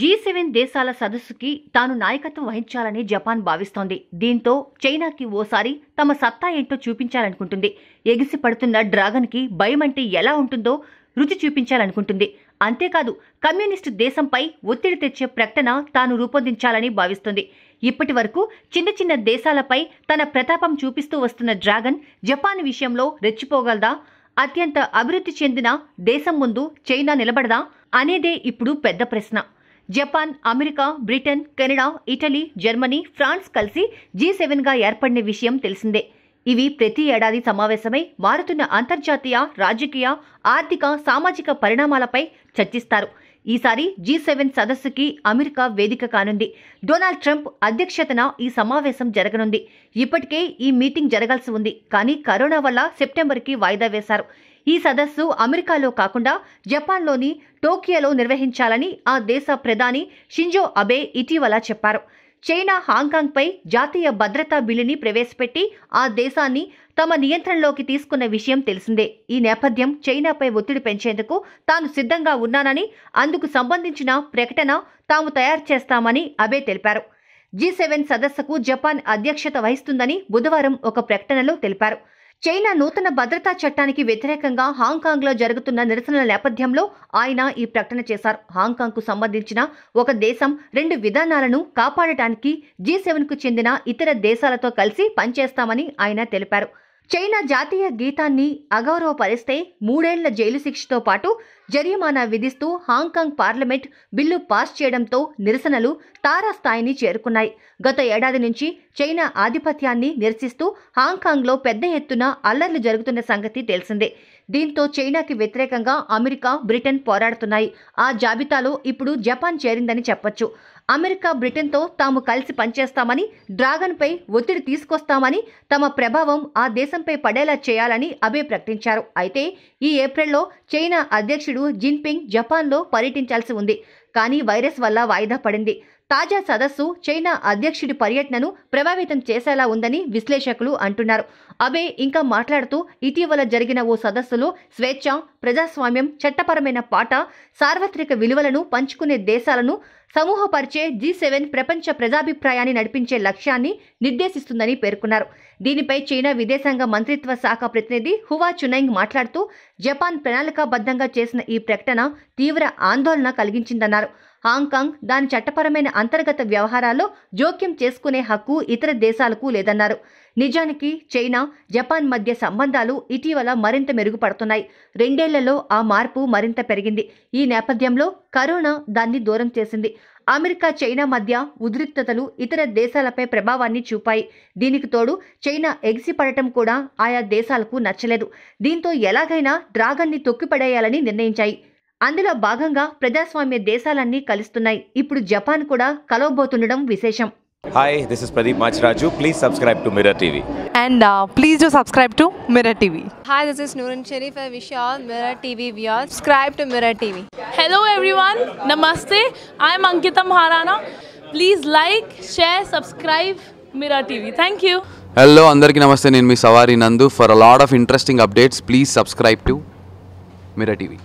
G seven దేశాల సదస్సుకి తాను నాయకత్వం వహించాలని జపాన్ భావిస్తోంది దీంతో చైనాకి ఓసారి తమ సత్తా ఏంటో చూపించాలనుకుంటుంది ఎగిసి పడుతున్న డ్రాగన్కి భయం అంటే ఎలా ఉంటుందో రుచి చూపించాలనుకుంటుంది అంతేకాదు కమ్యూనిస్టు దేశంపై ఒత్తిడి తెచ్చే ప్రకటన తాను రూపొందించాలని భావిస్తుంది ఇప్పటి వరకు చిన్న చిన్న దేశాలపై తన ప్రతాపం చూపిస్తూ వస్తున్న డ్రాగన్ జపాన్ విషయంలో రెచ్చిపోగలదా అత్యంత అభివృద్ధి చెందిన దేశం ముందు చైనా నిలబడదా అనేదే ఇప్పుడు పెద్ద ప్రశ్న Japan America Britain Canada Italy Germany France కలిసి జీ సెవెన్గా ఏర్పడిన విషయం తెలిసిందే ఇవి ప్రతి ఏడాది సమావేశమై మారుతున్న అంతర్జాతీయ రాజకీయ ఆర్థిక సామాజిక పరిణామాలపై చర్చిస్తారు ఈసారి జీ సెవెన్ సదస్సుకి అమెరికా వేదిక కానుంది డొనాల్డ్ ట్రంప్ అధ్యక్షతన ఈ సమావేశం జరగనుంది ఇప్పటికే ఈ మీటింగ్ జరగాల్సి ఉంది కానీ కరోనా వల్ల సెప్టెంబర్కి వాయిదా వేశారు ఈ సదస్సు అమెరికాలో కాకుండా జపాన్లోని టోకియోలో నిర్వహించాలని ఆ దేశ ప్రధాని షింజో అబే ఇటీవల చెప్పారు చైనా హాంకాంగ్పై జాతీయ భద్రతా బిల్లుని ప్రవేశపెట్టి ఆ దేశాన్ని తమ నియంత్రణలోకి తీసుకున్న విషయం తెలిసిందే ఈ నేపథ్యం చైనాపై ఒత్తిడి పెంచేందుకు తాను సిద్ధంగా ఉన్నానని అందుకు సంబంధించిన ప్రకటన తాము తయారు చేస్తామని అబే తెలిపారు జీ సెవెన్ సదస్సుకు జపాన్ అధ్యక్షత వహిస్తుందని బుధవారం ఒక ప్రకటనలో తెలిపారు చైనా నూతన భద్రతా చట్టానికి వ్యతిరేకంగా హాంకాంగ్లో జరుగుతున్న నిరసనల నేపథ్యంలో ఆయన ఈ ప్రకటన చేశారు హాంకాంగ్ కు సంబంధించిన ఒక దేశం రెండు విధానాలను కాపాడటానికి జీ కు చెందిన ఇతర దేశాలతో కలిసి పనిచేస్తామని ఆయన తెలిపారు చైనా జాతీయ గీతాన్ని అగౌరవపరిస్తే మూడేళ్ల జైలు శిక్షతో పాటు జరిమానా విధిస్తూ హాంకాంగ్ పార్లమెంట్ బిల్లు పాస్ చేయడంతో నిరసనలు తారాస్థాయిని చేరుకున్నాయి గత ఏడాది నుంచి చైనా ఆధిపత్యాన్ని నిరసిస్తూ హాంకాంగ్లో పెద్ద ఎత్తున అల్లర్లు జరుగుతున్న సంగతి తెలిసిందే దీంతో చైనాకి వ్యతిరేకంగా అమెరికా బ్రిటన్ పోరాడుతున్నాయి ఆ జాబితాలో ఇప్పుడు జపాన్ చేరిందని చెప్పొచ్చు అమెరికా బ్రిటన్తో తాము కలిసి పనిచేస్తామని డ్రాగన్పై ఒత్తిడి తీసుకొస్తామని తమ ప్రభావం ఆ దేశంపై పడేలా చేయాలని అభే ప్రకటించారు అయితే ఈ ఏప్రిల్లో చైనా అధ్యక్షుడు జిన్పింగ్ జపాన్లో పర్యటించాల్సి ఉంది కానీ వైరస్ వల్ల వాయిదా పడింది తాజా సదస్సు చైనా అధ్యక్షుడి పర్యటనను ప్రభావితం చేసేలా ఉందని విశ్లేషకులు అంటున్నారు అబే ఇంకా మాట్లాడుతూ ఇటీవల జరిగిన ఓ సదస్సులో స్వేచ్ఛ ప్రజాస్వామ్యం చట్టపరమైన పాట సార్వత్రిక విలువలను పంచుకునే దేశాలను సమూహపరిచే జీ సెవెన్ ప్రపంచ ప్రజాభిప్రాయాన్ని నడిపించే లక్ష్యాన్ని నిర్దేశిస్తుందని పేర్కొన్నారు దీనిపై చైనా విదేశాంగ మంత్రిత్వ శాఖ ప్రతినిధి హువా చునైంగ్ మాట్లాడుతూ జపాన్ ప్రణాళికాబద్ధంగా చేసిన ఈ ప్రకటన తీవ్ర ఆందోళన కలిగించిందన్నారు హాంకాంగ్ దాని చట్టపరమైన అంతర్గత వ్యవహారాల్లో జోక్యం చేసుకునే హక్కు ఇతర దేశాలకు లేదన్నారు నిజానికి చైనా జపాన్ మధ్య సంబంధాలు ఇటీవల మరింత మెరుగుపడుతున్నాయి రెండేళ్లలో ఆ మార్పు మరింత పెరిగింది ఈ నేపథ్యంలో కరోనా దాన్ని దూరం చేసింది అమెరికా చైనా మధ్య ఉద్రిక్తతలు ఇతర దేశాలపై ప్రభావాన్ని చూపాయి దీనికి తోడు చైనా ఎగిసిపడటం కూడా ఆయా దేశాలకు నచ్చలేదు దీంతో ఎలాగైనా డ్రాగన్ని తొక్కిపడేయాలని నిర్ణయించాయి అందులో భాగంగా ప్రజాస్వామ్య దేశాలన్నీ కలుస్తున్నాయి ఇప్పుడు జపాన్ కూడా కలవబోతుండడం విశేషం hi this is Pradeep Machiraju please subscribe to Mirror TV and please do subscribe to Mirror TV hi this is Nooran Sharif I wish all Mirror TV we are subscribe to Mirror TV hello everyone నమస్తే I am Ankita Maharana please like share subscribe Mirror TV thank you hello అందరికీ నమస్తే నేను మీ Savari Nandu for a lot of interesting updates please subscribe to Mirror TV